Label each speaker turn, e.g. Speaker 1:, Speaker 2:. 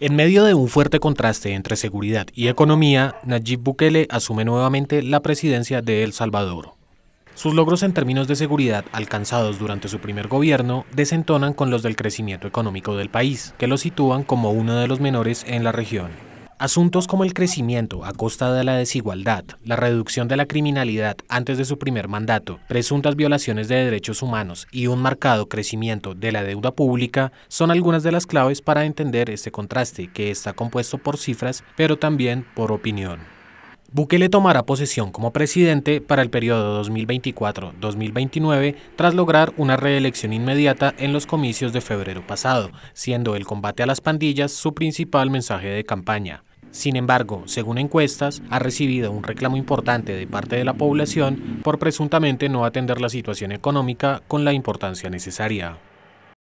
Speaker 1: En medio de un fuerte contraste entre seguridad y economía, Najib Bukele asume nuevamente la presidencia de El Salvador. Sus logros en términos de seguridad alcanzados durante su primer gobierno desentonan con los del crecimiento económico del país, que lo sitúan como uno de los menores en la región. Asuntos como el crecimiento a costa de la desigualdad, la reducción de la criminalidad antes de su primer mandato, presuntas violaciones de derechos humanos y un marcado crecimiento de la deuda pública son algunas de las claves para entender este contraste que está compuesto por cifras, pero también por opinión. Bukele tomará posesión como presidente para el periodo 2024-2029 tras lograr una reelección inmediata en los comicios de febrero pasado, siendo el combate a las pandillas su principal mensaje de campaña. Sin embargo, según encuestas, ha recibido un reclamo importante de parte de la población por presuntamente no atender la situación económica con la importancia necesaria.